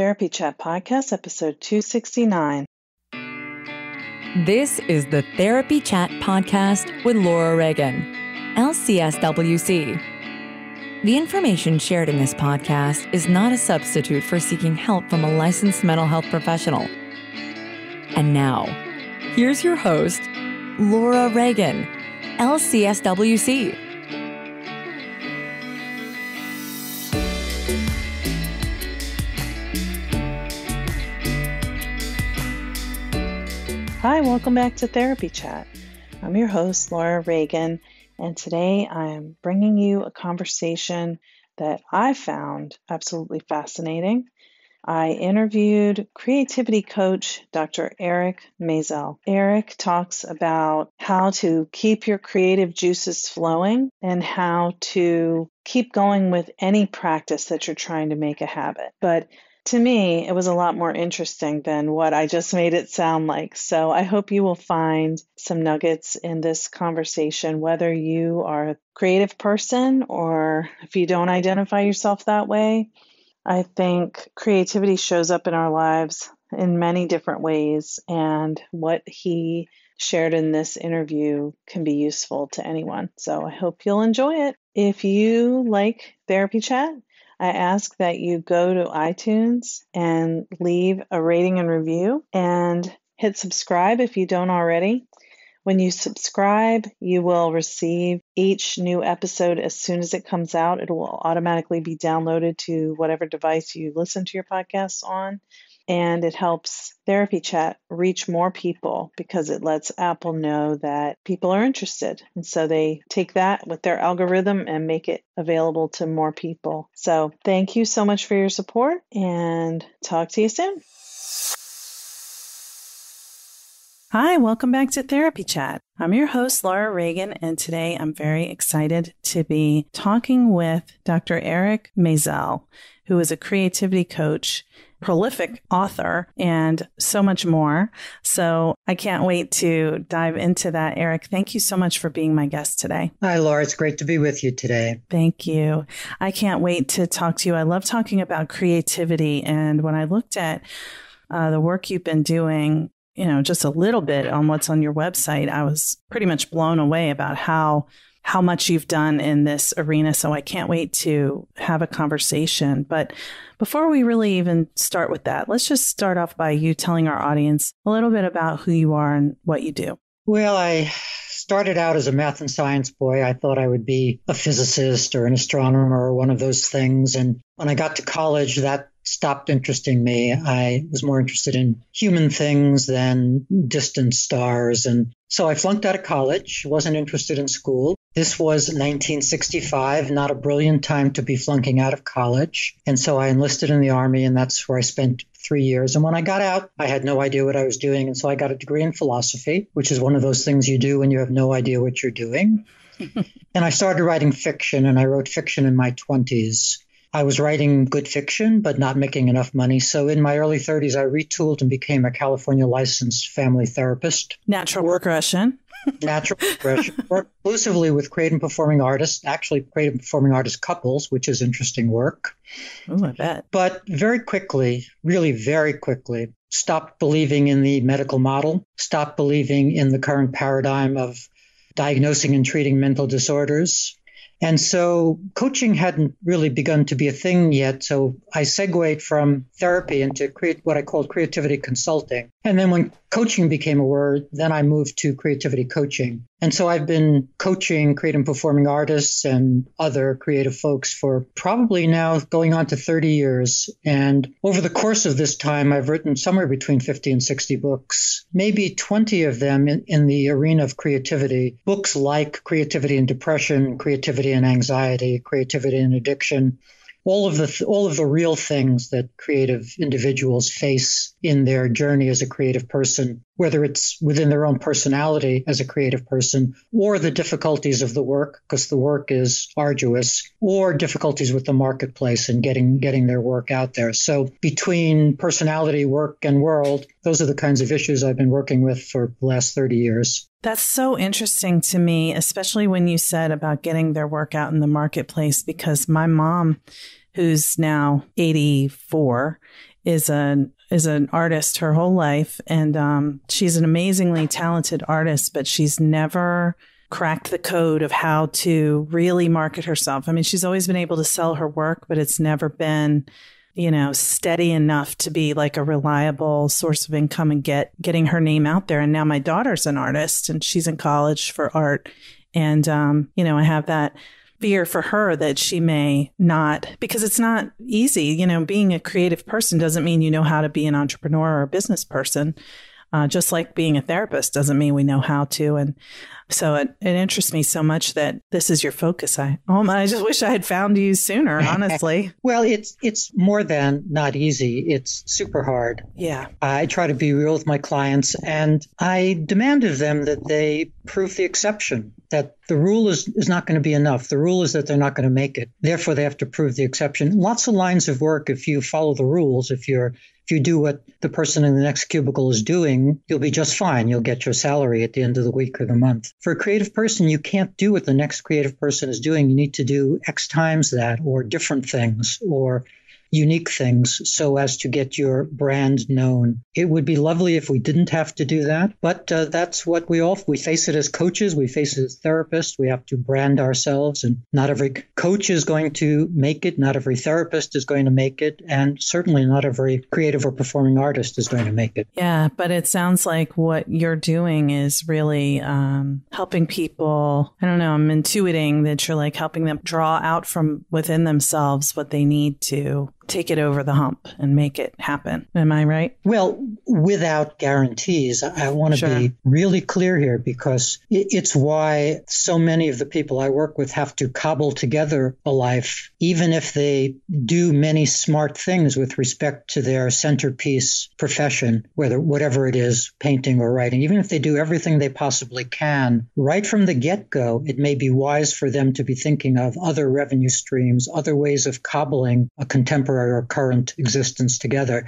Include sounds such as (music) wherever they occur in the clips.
Therapy Chat Podcast, episode 269. This is the Therapy Chat Podcast with Laura Reagan, LCSWC. The information shared in this podcast is not a substitute for seeking help from a licensed mental health professional. And now, here's your host, Laura Reagan, LCSWC. Hi, welcome back to Therapy Chat. I'm your host, Laura Reagan, and today I am bringing you a conversation that I found absolutely fascinating. I interviewed creativity coach Dr. Eric Mazel. Eric talks about how to keep your creative juices flowing and how to keep going with any practice that you're trying to make a habit. But to me, it was a lot more interesting than what I just made it sound like. So I hope you will find some nuggets in this conversation, whether you are a creative person or if you don't identify yourself that way. I think creativity shows up in our lives in many different ways, and what he shared in this interview can be useful to anyone. So I hope you'll enjoy it. If you like Therapy Chat, I ask that you go to iTunes and leave a rating and review and hit subscribe if you don't already. When you subscribe, you will receive each new episode as soon as it comes out. It will automatically be downloaded to whatever device you listen to your podcasts on and it helps Therapy Chat reach more people because it lets Apple know that people are interested. And so they take that with their algorithm and make it available to more people. So thank you so much for your support and talk to you soon. Hi, welcome back to Therapy Chat. I'm your host, Laura Reagan, and today I'm very excited to be talking with Dr. Eric Mazel, who is a creativity coach prolific author and so much more. So I can't wait to dive into that. Eric, thank you so much for being my guest today. Hi, Laura. It's great to be with you today. Thank you. I can't wait to talk to you. I love talking about creativity. And when I looked at uh, the work you've been doing, you know, just a little bit on what's on your website, I was pretty much blown away about how how much you've done in this arena. So I can't wait to have a conversation. But before we really even start with that, let's just start off by you telling our audience a little bit about who you are and what you do. Well, I started out as a math and science boy. I thought I would be a physicist or an astronomer or one of those things. And when I got to college, that stopped interesting me. I was more interested in human things than distant stars. And so I flunked out of college, wasn't interested in school, this was 1965, not a brilliant time to be flunking out of college. And so I enlisted in the Army, and that's where I spent three years. And when I got out, I had no idea what I was doing. And so I got a degree in philosophy, which is one of those things you do when you have no idea what you're doing. (laughs) and I started writing fiction, and I wrote fiction in my 20s. I was writing good fiction, but not making enough money. So in my early 30s, I retooled and became a California licensed family therapist. Natural progression. (laughs) Natural progression. Work exclusively with creative and performing artists, actually creative and performing artist couples, which is interesting work. Oh, I bet. But very quickly, really very quickly, stopped believing in the medical model, stopped believing in the current paradigm of diagnosing and treating mental disorders and so coaching hadn't really begun to be a thing yet. So I segued from therapy into create what I called creativity consulting. And then when coaching became a word, then I moved to creativity coaching. And so I've been coaching creative and performing artists and other creative folks for probably now going on to 30 years. And over the course of this time, I've written somewhere between 50 and 60 books, maybe 20 of them in, in the arena of creativity. Books like Creativity and Depression, Creativity and Anxiety, Creativity and Addiction all of the all of the real things that creative individuals face in their journey as a creative person, whether it's within their own personality as a creative person, or the difficulties of the work, because the work is arduous, or difficulties with the marketplace and getting getting their work out there. So between personality, work, and world, those are the kinds of issues I've been working with for the last 30 years. That's so interesting to me, especially when you said about getting their work out in the marketplace, because my mom, who's now 84, is an is an artist her whole life, and um, she's an amazingly talented artist, but she's never cracked the code of how to really market herself. I mean, she's always been able to sell her work, but it's never been you know steady enough to be like a reliable source of income and get getting her name out there and now my daughter's an artist and she's in college for art and um, you know i have that fear for her that she may not, because it's not easy. You know, being a creative person doesn't mean you know how to be an entrepreneur or a business person. Uh, just like being a therapist doesn't mean we know how to. And so it, it interests me so much that this is your focus. I oh my, I just wish I had found you sooner, (laughs) honestly. well, it's it's more than not easy. It's super hard. Yeah. I try to be real with my clients and I demand of them that they prove the exception, that the rule is, is not going to be enough. The rule is that they're not going to make it. Therefore they have to prove the exception. Lots of lines of work if you follow the rules, if you're if you do what the person in the next cubicle is doing, you'll be just fine. You'll get your salary at the end of the week or the month. For a creative person, you can't do what the next creative person is doing. You need to do X times that or different things or unique things so as to get your brand known. It would be lovely if we didn't have to do that, but uh, that's what we all we face it as coaches, we face it as therapists. We have to brand ourselves, and not every coach is going to make it, not every therapist is going to make it, and certainly not every creative or performing artist is going to make it. Yeah, but it sounds like what you're doing is really um, helping people. I don't know. I'm intuiting that you're like helping them draw out from within themselves what they need to take it over the hump and make it happen. Am I right? Well, without guarantees, I want to sure. be really clear here because it's why so many of the people I work with have to cobble together a life, even if they do many smart things with respect to their centerpiece profession, whether whatever it is, painting or writing, even if they do everything they possibly can, right from the get go, it may be wise for them to be thinking of other revenue streams, other ways of cobbling a contemporary temporary or current existence together.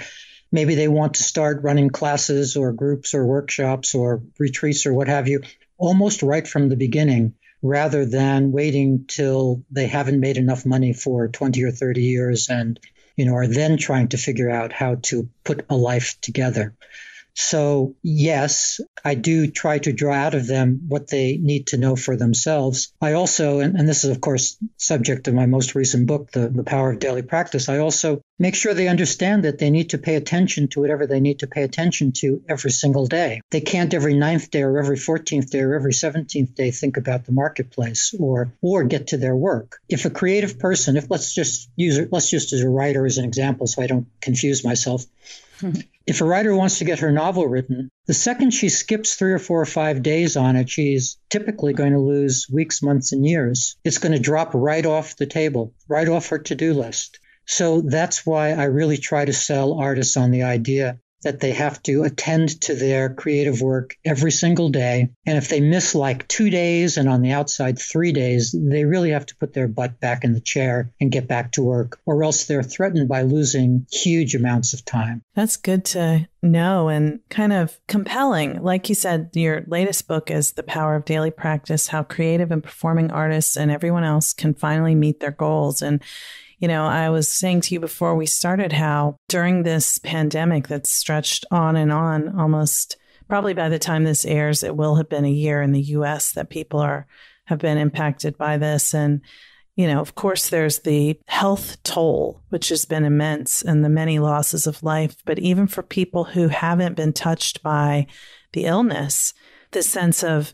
Maybe they want to start running classes or groups or workshops or retreats or what have you almost right from the beginning rather than waiting till they haven't made enough money for 20 or 30 years and you know are then trying to figure out how to put a life together so, yes, I do try to draw out of them what they need to know for themselves. I also, and, and this is, of course, subject of my most recent book, the, the Power of Daily Practice, I also make sure they understand that they need to pay attention to whatever they need to pay attention to every single day. They can't every ninth day or every 14th day or every 17th day think about the marketplace or or get to their work. If a creative person, if let's just use let's just as a writer as an example so I don't confuse myself. (laughs) If a writer wants to get her novel written, the second she skips three or four or five days on it, she's typically going to lose weeks, months, and years. It's going to drop right off the table, right off her to do list. So that's why I really try to sell artists on the idea that they have to attend to their creative work every single day. And if they miss like two days and on the outside three days, they really have to put their butt back in the chair and get back to work, or else they're threatened by losing huge amounts of time. That's good to know and kind of compelling. Like you said, your latest book is The Power of Daily Practice How Creative and Performing Artists and Everyone Else Can Finally Meet Their Goals. And you know, I was saying to you before we started how during this pandemic that's stretched on and on, almost probably by the time this airs, it will have been a year in the US that people are have been impacted by this. And, you know, of course, there's the health toll, which has been immense, and the many losses of life. But even for people who haven't been touched by the illness, the sense of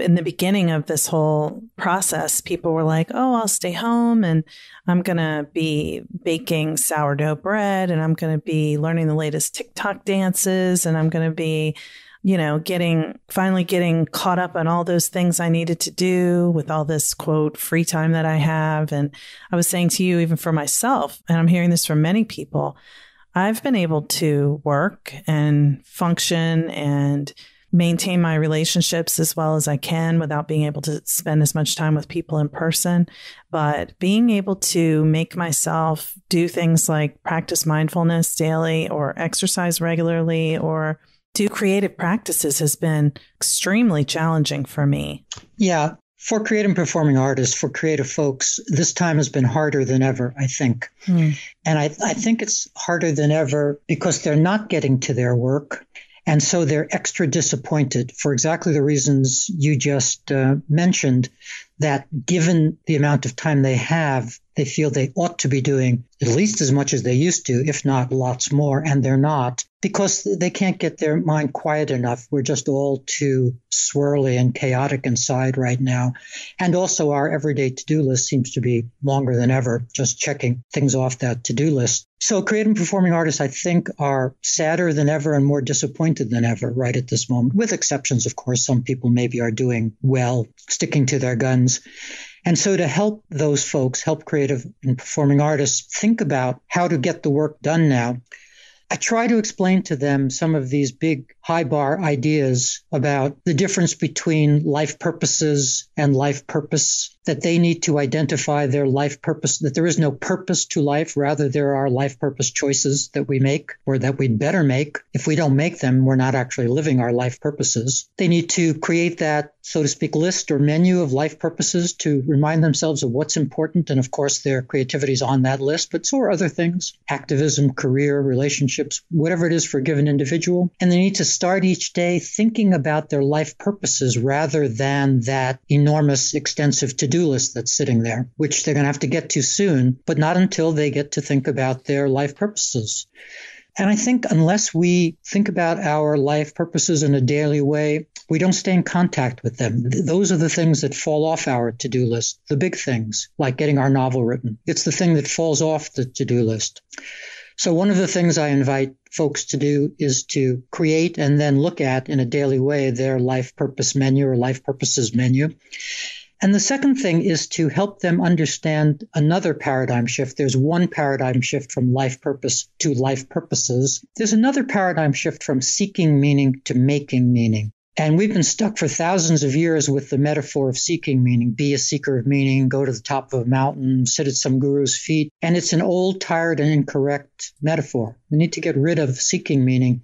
in the beginning of this whole process, people were like, oh, I'll stay home and I'm going to be baking sourdough bread and I'm going to be learning the latest TikTok dances and I'm going to be, you know, getting finally getting caught up on all those things I needed to do with all this quote free time that I have. And I was saying to you, even for myself, and I'm hearing this from many people, I've been able to work and function and maintain my relationships as well as I can without being able to spend as much time with people in person. But being able to make myself do things like practice mindfulness daily or exercise regularly or do creative practices has been extremely challenging for me. Yeah. For creative and performing artists, for creative folks, this time has been harder than ever, I think. Mm. And I, I think it's harder than ever because they're not getting to their work and so they're extra disappointed for exactly the reasons you just uh, mentioned that given the amount of time they have, they feel they ought to be doing at least as much as they used to, if not lots more, and they're not because they can't get their mind quiet enough. We're just all too swirly and chaotic inside right now. And also, our everyday to do list seems to be longer than ever, just checking things off that to do list. So, creative and performing artists, I think, are sadder than ever and more disappointed than ever right at this moment, with exceptions, of course. Some people maybe are doing well, sticking to their guns and so to help those folks, help creative and performing artists think about how to get the work done now, I try to explain to them some of these big high bar ideas about the difference between life purposes and life purpose that they need to identify their life purpose, that there is no purpose to life. Rather, there are life purpose choices that we make or that we'd better make. If we don't make them, we're not actually living our life purposes. They need to create that, so to speak, list or menu of life purposes to remind themselves of what's important. And of course, their creativity is on that list, but so are other things activism, career, relationships, whatever it is for a given individual. And they need to start each day thinking about their life purposes rather than that enormous, extensive to do list that's sitting there, which they're going to have to get to soon, but not until they get to think about their life purposes. And I think unless we think about our life purposes in a daily way, we don't stay in contact with them. Those are the things that fall off our to do list, the big things, like getting our novel written. It's the thing that falls off the to do list. So, one of the things I invite folks to do is to create and then look at in a daily way their life purpose menu or life purposes menu and the second thing is to help them understand another paradigm shift. There's one paradigm shift from life purpose to life purposes. There's another paradigm shift from seeking meaning to making meaning. And we've been stuck for thousands of years with the metaphor of seeking meaning be a seeker of meaning, go to the top of a mountain, sit at some guru's feet. And it's an old, tired, and incorrect metaphor. We need to get rid of seeking meaning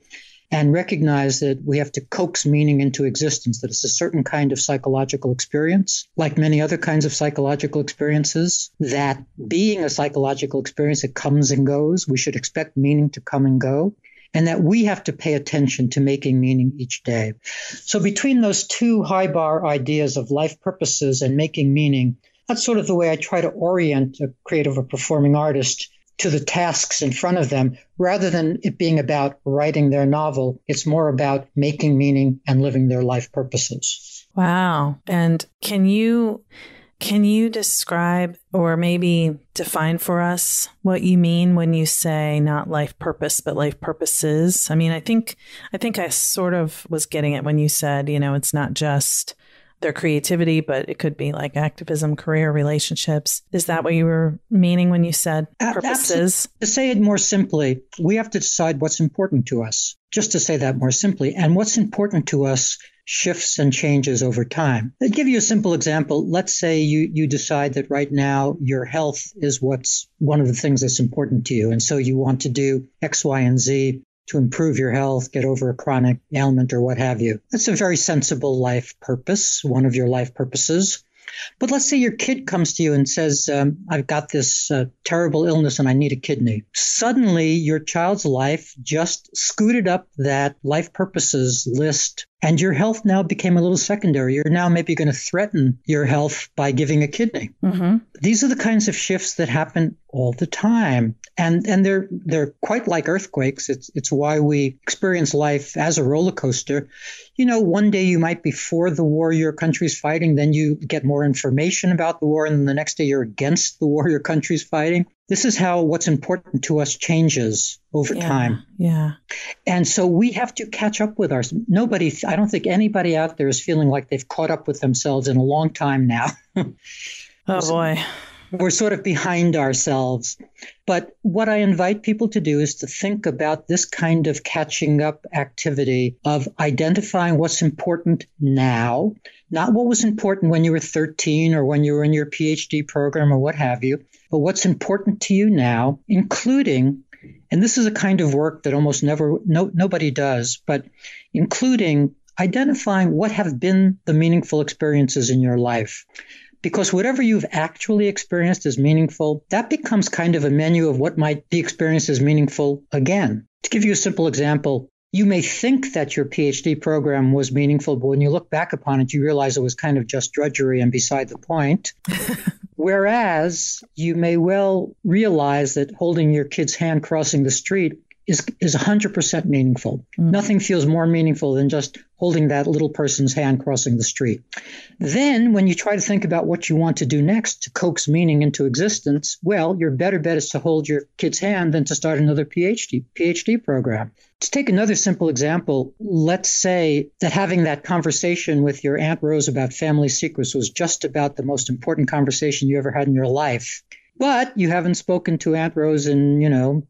and recognize that we have to coax meaning into existence, that it's a certain kind of psychological experience, like many other kinds of psychological experiences, that being a psychological experience, it comes and goes. We should expect meaning to come and go. And that we have to pay attention to making meaning each day. So, between those two high bar ideas of life purposes and making meaning, that's sort of the way I try to orient a creative or performing artist to the tasks in front of them rather than it being about writing their novel. It's more about making meaning and living their life purposes. Wow. And can you can you describe or maybe define for us what you mean when you say not life purpose but life purposes? I mean, I think I think I sort of was getting it when you said, you know, it's not just their creativity, but it could be like activism, career, relationships. Is that what you were meaning when you said purposes? To say it more simply, we have to decide what's important to us. Just to say that more simply, and what's important to us shifts and changes over time. I'd give you a simple example. Let's say you, you decide that right now your health is what's one of the things that's important to you. And so you want to do X, Y, and Z to improve your health, get over a chronic ailment, or what have you. That's a very sensible life purpose, one of your life purposes. But let's say your kid comes to you and says, um, I've got this uh, terrible illness and I need a kidney. Suddenly, your child's life just scooted up that life purposes list and your health now became a little secondary. You're now maybe going to threaten your health by giving a kidney. Mm-hmm. These are the kinds of shifts that happen all the time. And and they're they're quite like earthquakes. It's it's why we experience life as a roller coaster. You know, one day you might be for the war your country's fighting, then you get more information about the war, and the next day you're against the war your country's fighting this is how what's important to us changes over yeah, time. Yeah. And so we have to catch up with ours. Nobody, I don't think anybody out there is feeling like they've caught up with themselves in a long time now. (laughs) oh so boy. We're sort of behind ourselves. But what I invite people to do is to think about this kind of catching up activity of identifying what's important now not what was important when you were 13 or when you were in your PhD program or what have you, but what's important to you now, including, and this is a kind of work that almost never, no, nobody does, but including identifying what have been the meaningful experiences in your life. Because whatever you've actually experienced is meaningful, that becomes kind of a menu of what might be experienced as meaningful again. To give you a simple example, you may think that your PhD program was meaningful, but when you look back upon it, you realize it was kind of just drudgery and beside the point. (laughs) Whereas you may well realize that holding your kid's hand crossing the street is is 100% meaningful. Mm-hmm. Nothing feels more meaningful than just holding that little person's hand crossing the street. Then when you try to think about what you want to do next to coax meaning into existence, well, your better bet is to hold your kid's hand than to start another PhD PhD program. To take another simple example, let's say that having that conversation with your Aunt Rose about family secrets was just about the most important conversation you ever had in your life. But you haven't spoken to Aunt Rose in, you know,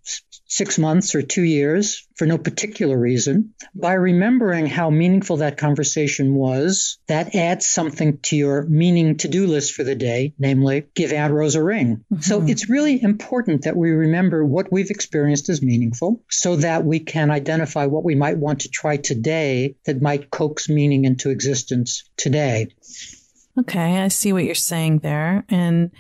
six months or two years for no particular reason. By remembering how meaningful that conversation was, that adds something to your meaning to do list for the day, namely, give Aunt Rose a ring. Mm-hmm. So it's really important that we remember what we've experienced as meaningful so that we can identify what we might want to try today that might coax meaning into existence today. Okay, I see what you're saying there. And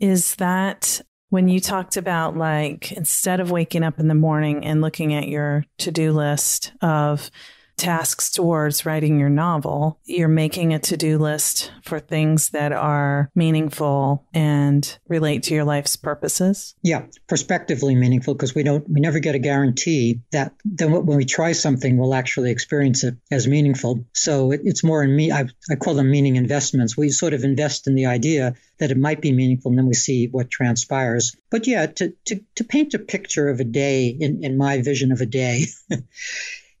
is that when you talked about like instead of waking up in the morning and looking at your to-do list of tasks towards writing your novel. You're making a to do list for things that are meaningful and relate to your life's purposes. Yeah, prospectively meaningful because we don't, we never get a guarantee that then when we try something, we'll actually experience it as meaningful. So it, it's more in me, I, I call them meaning investments. We sort of invest in the idea that it might be meaningful and then we see what transpires. But yeah, to, to, to paint a picture of a day in, in my vision of a day. (laughs)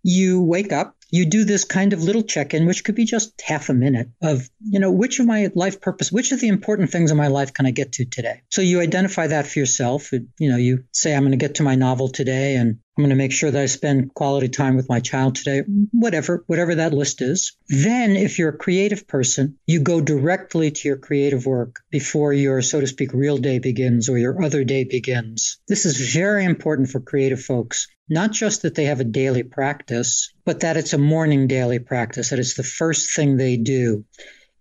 you wake up, you do this kind of little check in, which could be just half a minute of, you know, which of my life purpose, which of the important things in my life can I get to today? So you identify that for yourself. You know, you say, I'm going to get to my novel today and I'm going to make sure that I spend quality time with my child today, whatever, whatever that list is. Then, if you're a creative person, you go directly to your creative work before your, so to speak, real day begins or your other day begins. This is very important for creative folks not just that they have a daily practice, but that it's a morning daily practice, that it's the first thing they do.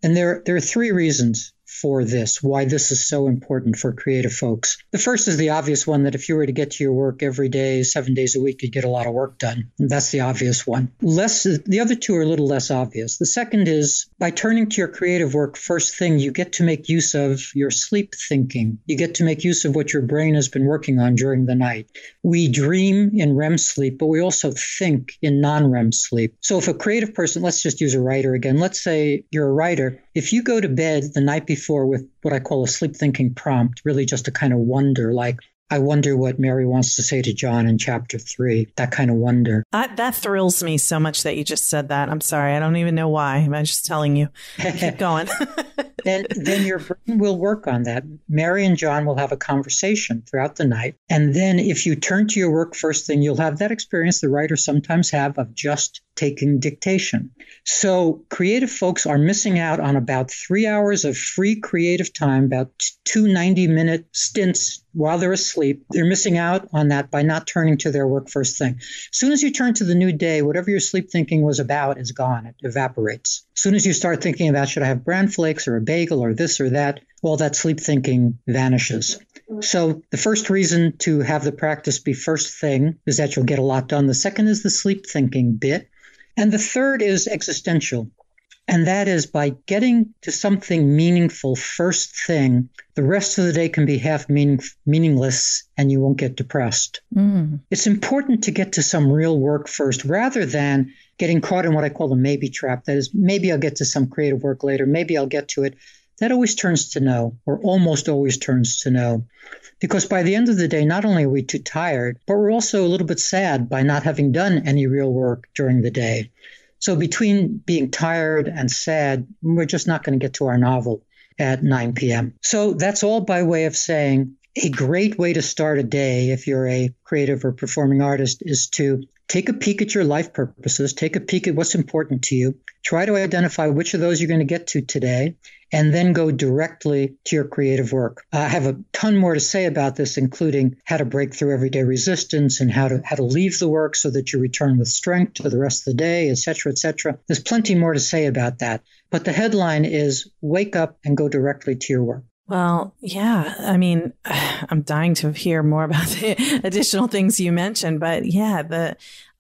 And there, there are three reasons for this, why this is so important for creative folks. The first is the obvious one that if you were to get to your work every day, seven days a week, you'd get a lot of work done. That's the obvious one. Less, the other two are a little less obvious. The second is by turning to your creative work first thing, you get to make use of your sleep thinking. You get to make use of what your brain has been working on during the night. We dream in REM sleep, but we also think in non REM sleep. So if a creative person, let's just use a writer again, let's say you're a writer if you go to bed the night before with what I call a sleep thinking prompt, really just a kind of wonder, like, I wonder what Mary wants to say to John in chapter three, that kind of wonder. That, that thrills me so much that you just said that. I'm sorry. I don't even know why. I'm just telling you. Keep going. (laughs) then, then your brain will work on that. Mary and John will have a conversation throughout the night. And then if you turn to your work first thing, you'll have that experience the writers sometimes have of just taking dictation. So creative folks are missing out on about three hours of free creative time, about two 90 minute stints while they're asleep. They're missing out on that by not turning to their work first thing. As soon as you turn to the new day, whatever your sleep thinking was about is gone. It evaporates. As soon as you start thinking about should I have bran flakes or a bagel or this or that, all that sleep thinking vanishes. So the first reason to have the practice be first thing is that you'll get a lot done. The second is the sleep thinking bit. And the third is existential. And that is by getting to something meaningful first thing, the rest of the day can be half meaning, meaningless and you won't get depressed. Mm. It's important to get to some real work first rather than getting caught in what I call the maybe trap. That is, maybe I'll get to some creative work later, maybe I'll get to it that always turns to no, or almost always turns to no. Because by the end of the day, not only are we too tired, but we're also a little bit sad by not having done any real work during the day. So between being tired and sad, we're just not going to get to our novel at 9 p.m. So that's all by way of saying a great way to start a day if you're a creative or performing artist is to take a peek at your life purposes, take a peek at what's important to you, try to identify which of those you're going to get to today, and then go directly to your creative work. I have a ton more to say about this, including how to break through everyday resistance and how to how to leave the work so that you return with strength to the rest of the day, et cetera, et cetera. There's plenty more to say about that. But the headline is wake up and go directly to your work. Well, yeah. I mean, (sighs) I'm dying to hear more about the (laughs) additional things you mentioned, but yeah, the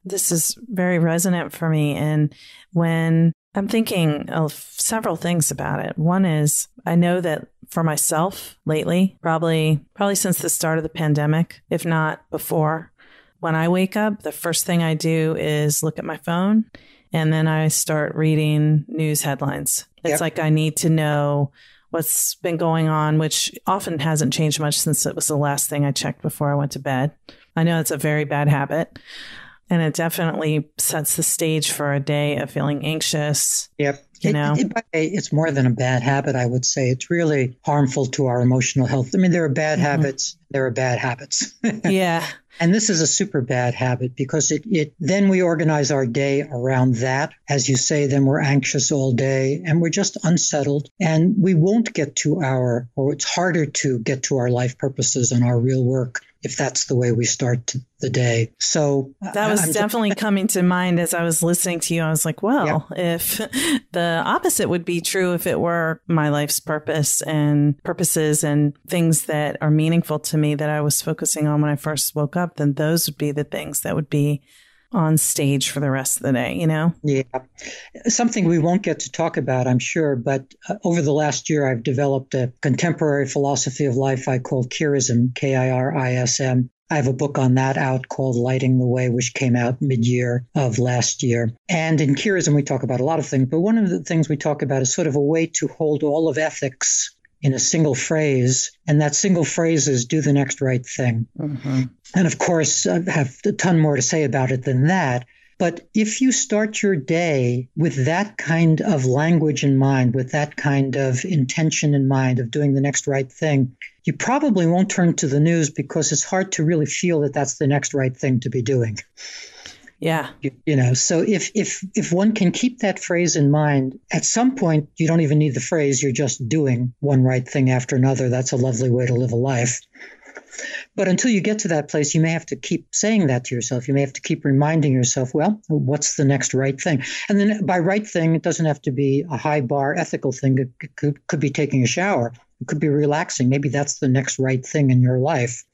this is very resonant for me. And when I'm thinking of several things about it. One is I know that for myself lately, probably probably since the start of the pandemic, if not before, when I wake up, the first thing I do is look at my phone and then I start reading news headlines. It's yep. like I need to know what's been going on, which often hasn't changed much since it was the last thing I checked before I went to bed. I know it's a very bad habit. And it definitely sets the stage for a day of feeling anxious. Yep. You know, it, it, it's more than a bad habit. I would say it's really harmful to our emotional health. I mean, there are bad mm-hmm. habits. There are bad habits. (laughs) yeah. And this is a super bad habit because it, it then we organize our day around that. As you say, then we're anxious all day and we're just unsettled and we won't get to our or it's harder to get to our life purposes and our real work if that's the way we start the day. So that was I'm definitely just- (laughs) coming to mind as I was listening to you. I was like, well, yeah. if (laughs) the opposite would be true if it were my life's purpose and purposes and things that are meaningful to me that I was focusing on when I first woke up, then those would be the things that would be on stage for the rest of the day, you know? Yeah. Something we won't get to talk about, I'm sure, but uh, over the last year, I've developed a contemporary philosophy of life I call Kirism, K I R I S M. I have a book on that out called Lighting the Way, which came out mid year of last year. And in Kirism, we talk about a lot of things, but one of the things we talk about is sort of a way to hold all of ethics in a single phrase. And that single phrase is do the next right thing. Mm-hmm. And of course, I uh, have a ton more to say about it than that. But if you start your day with that kind of language in mind, with that kind of intention in mind of doing the next right thing, you probably won't turn to the news because it's hard to really feel that that's the next right thing to be doing. Yeah. You, you, know, so if if if one can keep that phrase in mind, at some point you don't even need the phrase, you're just doing one right thing after another. That's a lovely way to live a life. But until you get to that place, you may have to keep saying that to yourself. You may have to keep reminding yourself, well, what's the next right thing? And then by right thing, it doesn't have to be a high bar ethical thing. It could, could be taking a shower it could be relaxing. Maybe that's the next right thing in your life.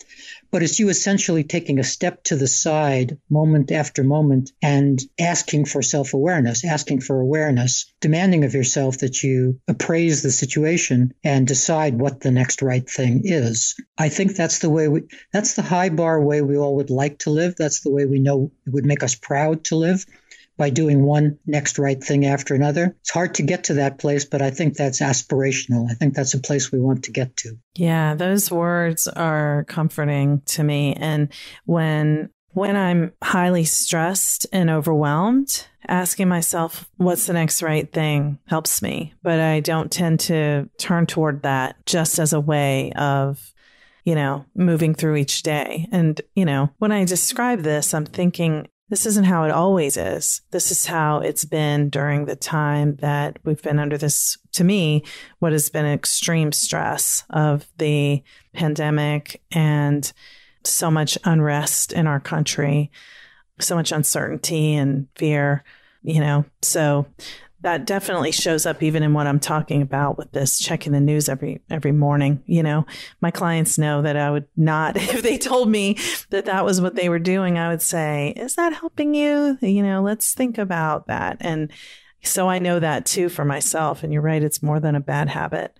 But it's you essentially taking a step to the side moment after moment and asking for self awareness, asking for awareness, demanding of yourself that you appraise the situation and decide what the next right thing is. I think that's the way we, that's the high bar way we all would like to live. That's the way we know it would make us proud to live by doing one next right thing after another. It's hard to get to that place, but I think that's aspirational. I think that's a place we want to get to. Yeah, those words are comforting to me. And when when I'm highly stressed and overwhelmed, asking myself, what's the next right thing helps me. But I don't tend to turn toward that just as a way of, you know, moving through each day. And, you know, when I describe this, I'm thinking this isn't how it always is. This is how it's been during the time that we've been under this, to me, what has been extreme stress of the pandemic and so much unrest in our country, so much uncertainty and fear, you know. So that definitely shows up even in what I'm talking about with this checking the news every every morning. You know, my clients know that I would not (laughs) if they told me that that was what they were doing. I would say, "Is that helping you? You know, let's think about that." And so I know that too for myself. And you're right; it's more than a bad habit.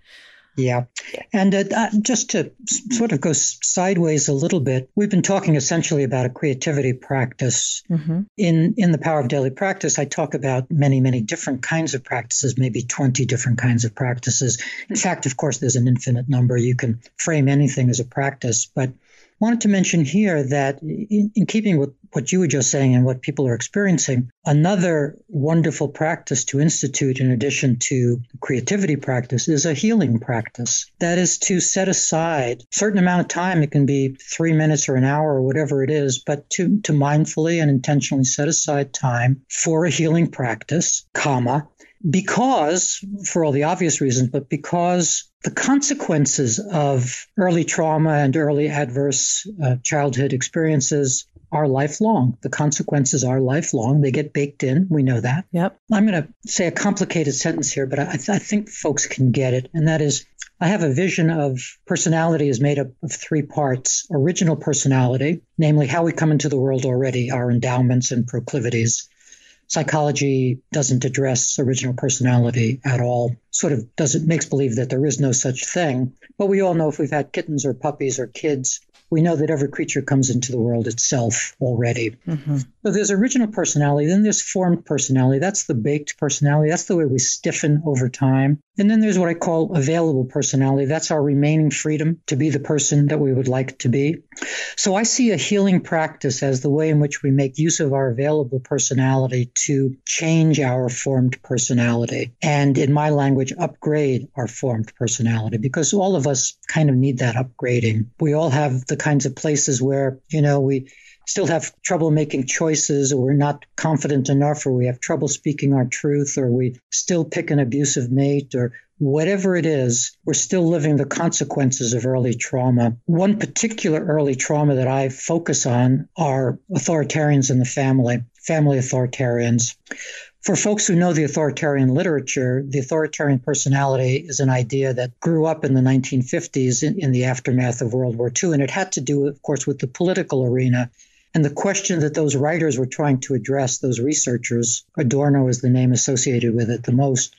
Yeah. And uh, uh just to sort of go sideways a little bit, we've been talking essentially about a creativity practice. Mm-hmm. In in the power of daily practice, I talk about many many different kinds of practices, maybe 20 different kinds of practices. In fact, of course, there's an infinite number. You can frame anything as a practice, but Wanted to mention here that, in, in keeping with what you were just saying and what people are experiencing, another wonderful practice to institute, in addition to creativity practice, is a healing practice. That is to set aside a certain amount of time. It can be three minutes or an hour or whatever it is, but to, to mindfully and intentionally set aside time for a healing practice, comma, because for all the obvious reasons, but because the consequences of early trauma and early adverse uh, childhood experiences are lifelong. The consequences are lifelong. They get baked in. We know that. Yep. I'm going to say a complicated sentence here, but I, th- I, think folks can get it. And that is, I have a vision of personality is made up of three parts original personality, namely how we come into the world already, our endowments and proclivities, psychology doesn't address original personality at all sort of does not makes believe that there is no such thing but we all know if we've had kittens or puppies or kids we know that every creature comes into the world itself already. Mm-hmm. So there's original personality, then there's formed personality. That's the baked personality. That's the way we stiffen over time. And then there's what I call available personality. That's our remaining freedom to be the person that we would like to be. So I see a healing practice as the way in which we make use of our available personality to change our formed personality. And in my language, upgrade our formed personality because all of us kind of need that upgrading. We all have the kinds of places where, you know, we still have trouble making choices or we're not confident enough or we have trouble speaking our truth or we still pick an abusive mate or whatever it is, we're still living the consequences of early trauma. One particular early trauma that I focus on are authoritarians in the family, family authoritarians for folks who know the authoritarian literature, the authoritarian personality is an idea that grew up in the 1950s in, in the aftermath of World War II. And it had to do, of course, with the political arena. And the question that those writers were trying to address, those researchers, Adorno is the name associated with it the most,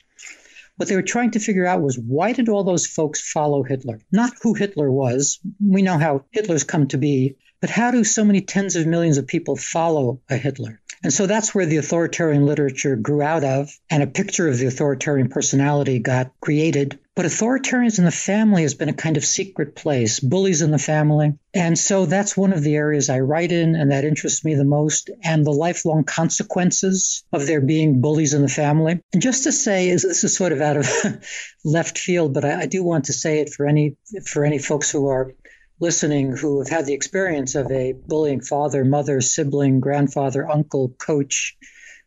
what they were trying to figure out was why did all those folks follow Hitler? Not who Hitler was. We know how Hitler's come to be, but how do so many tens of millions of people follow a Hitler? And so that's where the authoritarian literature grew out of, and a picture of the authoritarian personality got created. But authoritarians in the family has been a kind of secret place, bullies in the family. And so that's one of the areas I write in, and that interests me the most, and the lifelong consequences of there being bullies in the family. And just to say, this is sort of out of (laughs) left field, but I, I do want to say it for any for any folks who are listening who have had the experience of a bullying father, mother, sibling, grandfather, uncle, coach,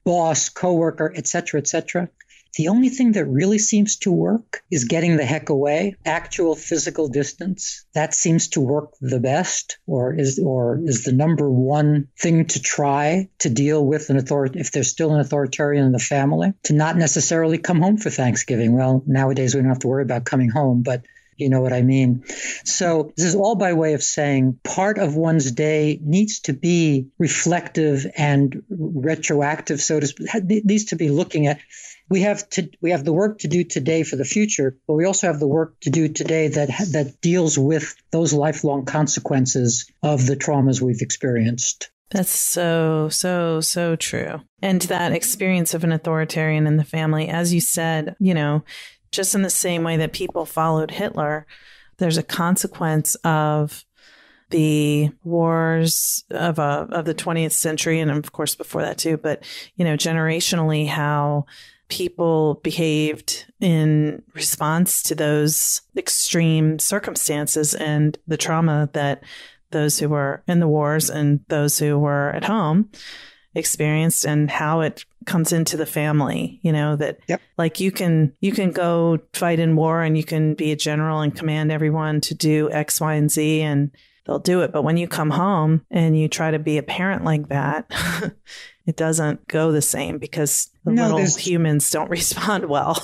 boss, coworker, etc., etc. The only thing that really seems to work is getting the heck away, actual physical distance. That seems to work the best or is or is the number one thing to try to deal with an authority if there's still an authoritarian in the family, to not necessarily come home for Thanksgiving. Well, nowadays we don't have to worry about coming home, but you know what I mean? So, this is all by way of saying part of one's day needs to be reflective and retroactive, so to speak, needs to be looking at we have to we have the work to do today for the future, but we also have the work to do today that that deals with those lifelong consequences of the traumas we've experienced. That's so so so true. And that experience of an authoritarian in the family, as you said, you know, just in the same way that people followed Hitler, there's a consequence of the wars of a, uh, of the 20th century and of course before that too but you know generationally how people behaved in response to those extreme circumstances and the trauma that those who were in the wars and those who were at home experienced and how it comes into the family you know that yep. like you can you can go fight in war and you can be a general and command everyone to do x y and z and they'll do it but when you come home and you try to be a parent like that (laughs) it doesn't go the same because the no, little humans don't (laughs) respond well.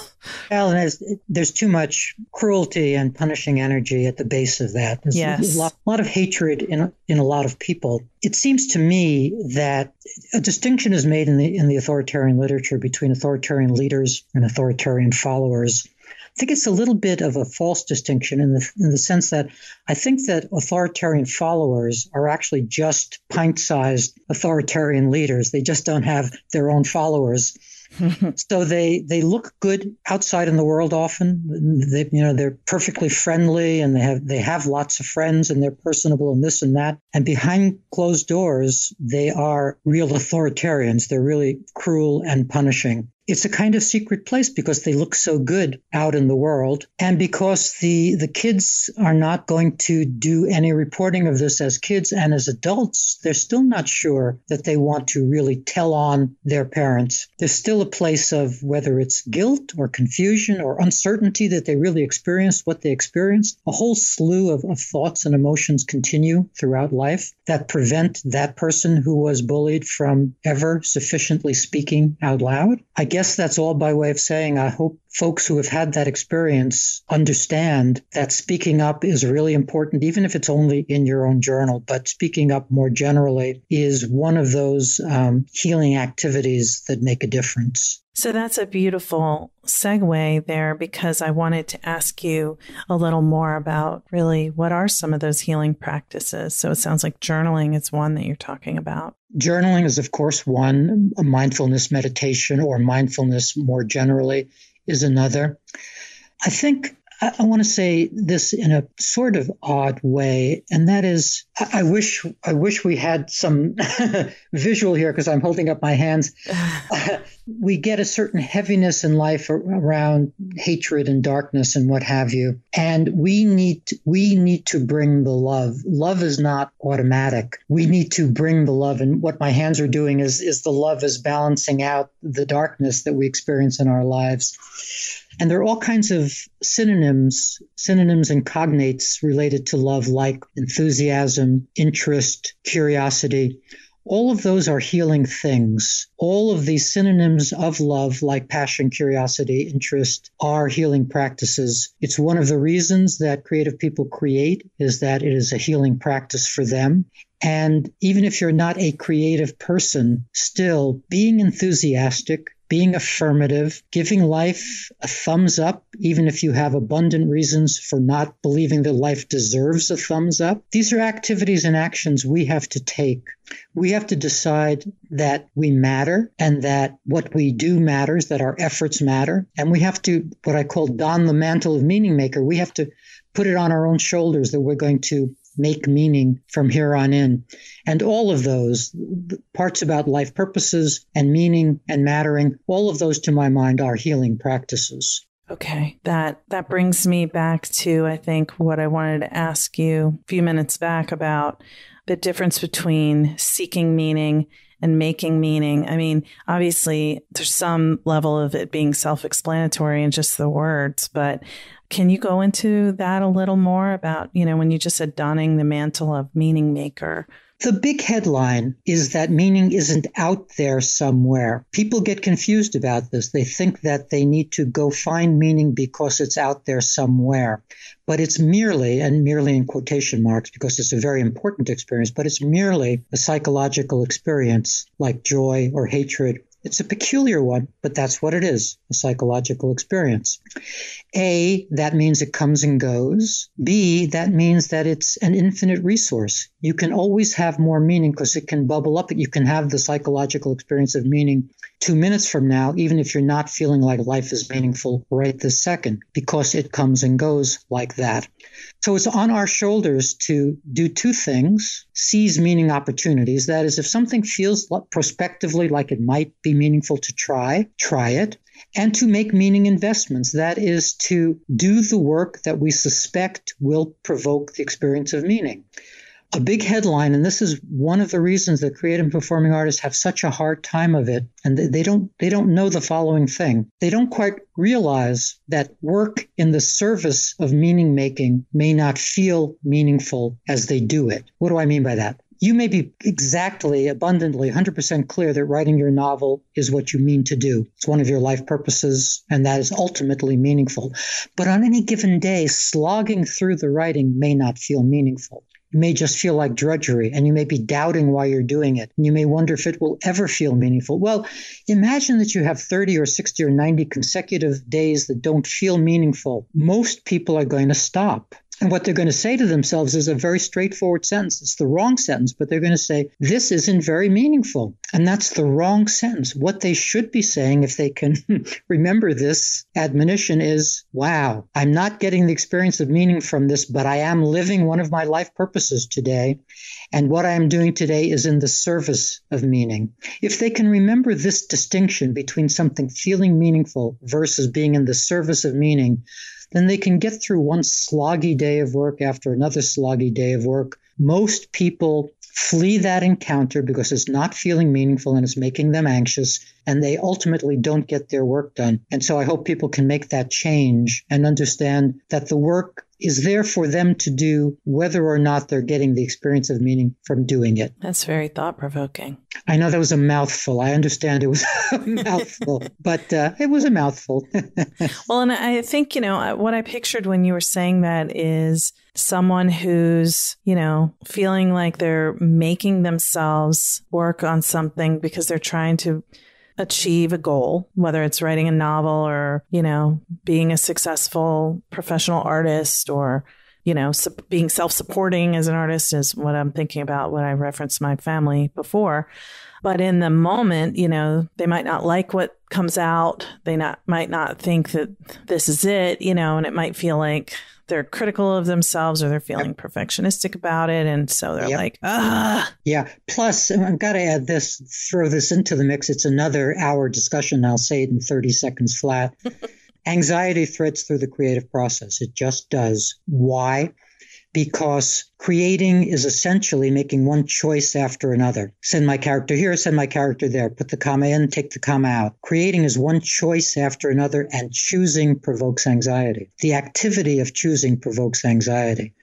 Well, there's, there's too much cruelty and punishing energy at the base of that. There's yes. a lot, lot of hatred in, in a lot of people. It seems to me that a distinction is made in the in the authoritarian literature between authoritarian leaders and authoritarian followers. I think it's a little bit of a false distinction in the, in the sense that I think that authoritarian followers are actually just pint sized authoritarian leaders. They just don't have their own followers. (laughs) so they they look good outside in the world often. They you know they're perfectly friendly and they have they have lots of friends and they're personable and this and that. And behind closed doors, they are real authoritarians. They're really cruel and punishing it's a kind of secret place because they look so good out in the world and because the the kids are not going to do any reporting of this as kids and as adults they're still not sure that they want to really tell on their parents there's still a place of whether it's guilt or confusion or uncertainty that they really experienced what they experienced a whole slew of, of thoughts and emotions continue throughout life that prevent that person who was bullied from ever sufficiently speaking out loud I guess that's all by way of saying I hope folks who have had that experience understand that speaking up is really important, even if it's only in your own journal. But speaking up more generally is one of those um, healing activities that make a difference. So that's a beautiful segue there because I wanted to ask you a little more about really what are some of those healing practices. So it sounds like journaling is one that you're talking about. Journaling is, of course, one. Mindfulness meditation or mindfulness more generally is another. I think I, I want to say this in a sort of odd way, and that is I wish I wish we had some (laughs) visual here because I'm holding up my hands. (laughs) (laughs) we get a certain heaviness in life around hatred and darkness and what have you, and we need to, we need to bring the love. Love is not automatic. We need to bring the love, and what my hands are doing is is the love is balancing out the darkness that we experience in our lives. And there are all kinds of synonyms, synonyms and cognates related to love, like enthusiasm interest, curiosity. All of those are healing things. All of these synonyms of love, like passion, curiosity, interest, are healing practices. It's one of the reasons that creative people create is that it is a healing practice for them. And even if you're not a creative person, still being enthusiastic, being affirmative, giving life a thumbs up, even if you have abundant reasons for not believing that life deserves a thumbs up. These are activities and actions we have to take. We have to decide that we matter and that what we do matters, that our efforts matter. And we have to, what I call don the mantle of meaning maker, we have to put it on our own shoulders that we're going to make meaning from here on in. And all of those parts about life purposes and meaning and mattering, all of those to my mind are healing practices. Okay. That that brings me back to I think what I wanted to ask you a few minutes back about the difference between seeking meaning and making meaning. I mean, obviously, there's some level of it being self explanatory in just the words, but can you go into that a little more about, you know, when you just said donning the mantle of meaning maker? The big headline is that meaning isn't out there somewhere. People get confused about this. They think that they need to go find meaning because it's out there somewhere. But it's merely, and merely in quotation marks because it's a very important experience, but it's merely a psychological experience like joy or hatred it's a peculiar one, but that's what it is a psychological experience. A, that means it comes and goes. B, that means that it's an infinite resource. You can always have more meaning because it can bubble up. You can have the psychological experience of meaning two minutes from now, even if you're not feeling like life is meaningful right this second, because it comes and goes like that. So it's on our shoulders to do two things seize meaning opportunities. That is, if something feels prospectively like it might be meaningful to try, try it. And to make meaning investments. That is, to do the work that we suspect will provoke the experience of meaning a big headline, and this is one of the reasons that creative and performing artists have such a hard time of it, and they don't they don't know the following thing. They don't quite realize that work in the service of meaning making may not feel meaningful as they do it. What do I mean by that? You may be exactly, abundantly, 100% clear that writing your novel is what you mean to do. It's one of your life purposes, and that is ultimately meaningful. But on any given day, slogging through the writing may not feel meaningful. It may just feel like drudgery, and you may be doubting why you're doing it. And you may wonder if it will ever feel meaningful. Well, imagine that you have 30 or 60 or 90 consecutive days that don't feel meaningful. Most people are going to stop. And what they're going to say to themselves is a very straightforward sentence. It's the wrong sentence, but they're going to say, this isn't very meaningful. And that's the wrong sentence. What they should be saying, if they can (laughs) remember this admonition, is, wow, I'm not getting the experience of meaning from this, but I am living one of my life purposes today. And what I am doing today is in the service of meaning. If they can remember this distinction between something feeling meaningful versus being in the service of meaning, then they can get through one sloggy day of work after another sloggy day of work. Most people flee that encounter because it's not feeling meaningful and it's making them anxious, and they ultimately don't get their work done. And so I hope people can make that change and understand that the work is there for them to do, whether or not they're getting the experience of meaning from doing it. That's very thought provoking. I know that was a mouthful. I understand it was (laughs) a mouthful, but uh, it was a mouthful. (laughs) well, and I think, you know, what I pictured when you were saying that is someone who's, you know, feeling like they're making themselves work on something because they're trying to achieve a goal, whether it's writing a novel or, you know, being a successful professional artist or, you know, being self supporting as an artist is what I'm thinking about when I referenced my family before. But in the moment, you know, they might not like what comes out. They not, might not think that this is it, you know, and it might feel like they're critical of themselves or they're feeling yep. perfectionistic about it. And so they're yep. like, ah. Yeah. Plus, I've got to add this, throw this into the mix. It's another hour discussion. I'll say it in 30 seconds flat. (laughs) Anxiety threads through the creative process. It just does. Why? because creating is essentially making one choice after another. Send my character here, send my character there, put the comma in, take the comma out. Creating is one choice after another, and choosing provokes anxiety. The activity of choosing provokes anxiety.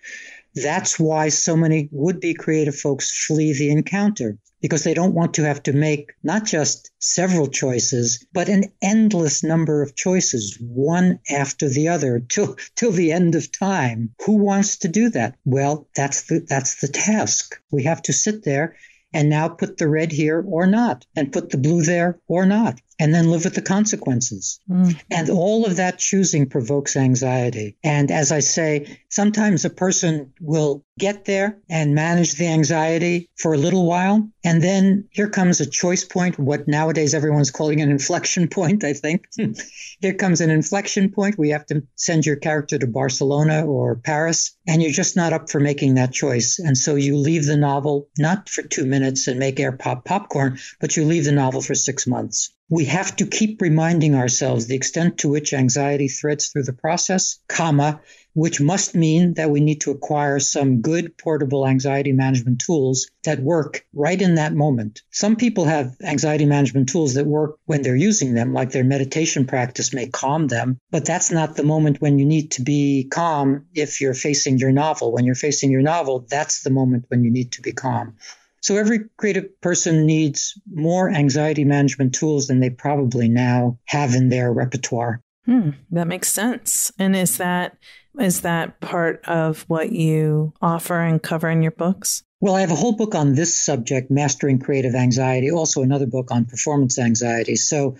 That's why so many would be creative folks flee the encounter because they don't want to have to make not just several choices, but an endless number of choices, one after the other, (laughs) till till the end of time. Who wants to do that? Well, that's the that's the task. We have to sit there and now put the red here or not, and put the blue there or not, and then live with the consequences. Mm. And all of that choosing provokes anxiety. And as I say, sometimes a person will get there and manage the anxiety for a little while. And then here comes a choice point, what nowadays everyone's calling an inflection (laughs) point, I think. (laughs) here comes an inflection point. We have to send your character to Barcelona or Paris, and you're just not up for making that choice. And so you leave the novel not for two minutes and make air pop popcorn, but you leave the novel for six months. We have to keep reminding ourselves the extent to which anxiety threads through the process, comma, which must mean that we need to acquire some good portable anxiety management tools that work right in that moment. Some people have anxiety management tools that work when they're using them, like their meditation practice may calm them, but that's not the moment when you need to be calm if you're facing your novel. When you're facing your novel, that's the moment when you need to be calm. So every creative person needs more anxiety management tools than they probably now have in their repertoire. Hmm, that makes sense. And is that is that part of what you offer and cover in your books? Well, I have a whole book on this subject, Mastering Creative Anxiety, also another book on performance anxiety. So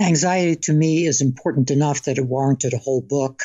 anxiety to me is important enough that it warranted a whole book.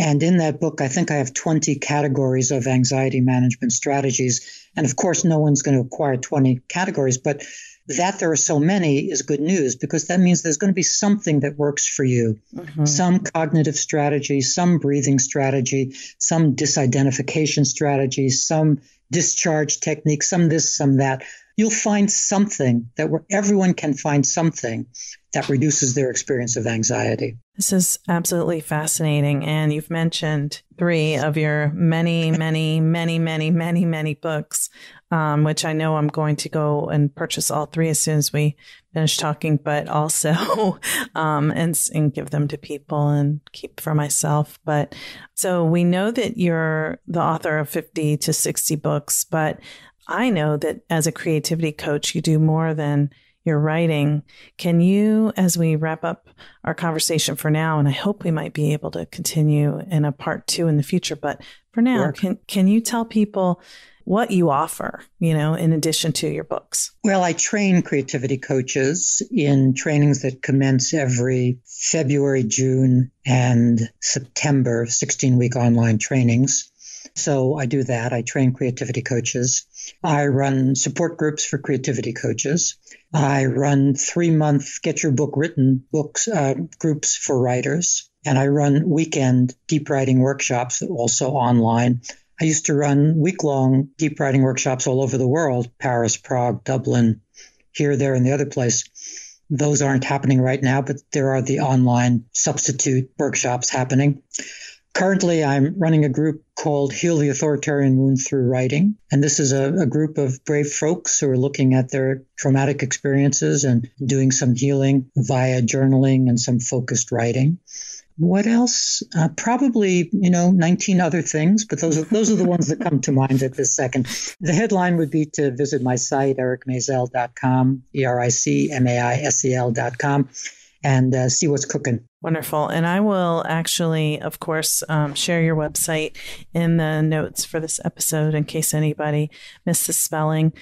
And in that book, I think I have 20 categories of anxiety management strategies. And of course, no one's going to acquire 20 categories, but that there are so many is good news because that means there's going to be something that works for you mm-hmm. some cognitive strategy, some breathing strategy, some disidentification strategy, some discharge technique, some this, some that. You'll find something that where everyone can find something that reduces their experience of anxiety. This is absolutely fascinating. And you've mentioned three of your many, (laughs) many, many, many, many, many books, um, which I know I'm going to go and purchase all three as soon as we finish talking, but also (laughs) um, and, and give them to people and keep for myself. But so we know that you're the author of 50 to 60 books, but I know that as a creativity coach, you do more than your writing. Can you, as we wrap up our conversation for now, and I hope we might be able to continue in a part two in the future, but for now, sure. can can you tell people what you offer, you know, in addition to your books? Well, I train creativity coaches in trainings that commence every February, June, and September, 16 week online trainings. So I do that. I train creativity coaches. I run support groups for creativity coaches. I run three month Get Your Book Written books uh, groups for writers. And I run weekend deep writing workshops also online. I used to run week long deep writing workshops all over the world Paris, Prague, Dublin, here, there, and the other place. Those aren't happening right now, but there are the online substitute workshops happening. Currently, I'm running a group called Heal the Authoritarian Wound Through Writing. And this is a, a, group of brave folks who are looking at their traumatic experiences and doing some healing via journaling and some focused writing. What else? Uh, probably, you know, 19 other things, but those are, those are the ones that come to mind at this second. The headline would be to visit my site, ericmazel.com, E R I C M A I S E L.com, and uh, see what's cooking. Wonderful. And I will actually, of course, um, share your website in the notes for this episode in case anybody missed the spelling.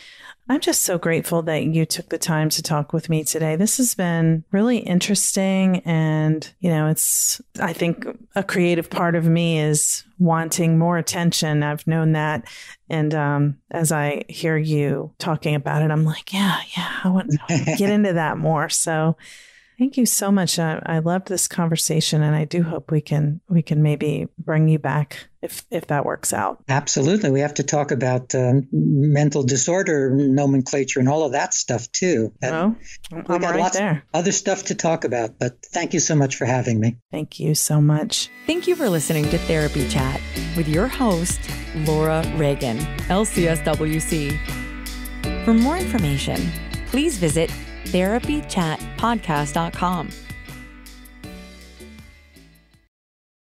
I'm just so grateful that you took the time to talk with me today. This has been really interesting. And, you know, it's, I think a creative part of me is wanting more attention. I've known that. And um, as I hear you talking about it, I'm like, yeah, yeah, I want to (laughs) get into that more. So, Thank you so much. I, I loved this conversation, and I do hope we can we can maybe bring you back if if that works out. Absolutely, we have to talk about uh, mental disorder nomenclature and all of that stuff too. That, I'm we got right lots there. Of other stuff to talk about, but thank you so much for having me. Thank you so much. Thank you for listening to Therapy Chat with your host Laura Reagan, LCSWC. For more information, please visit therapychatpodcast.com.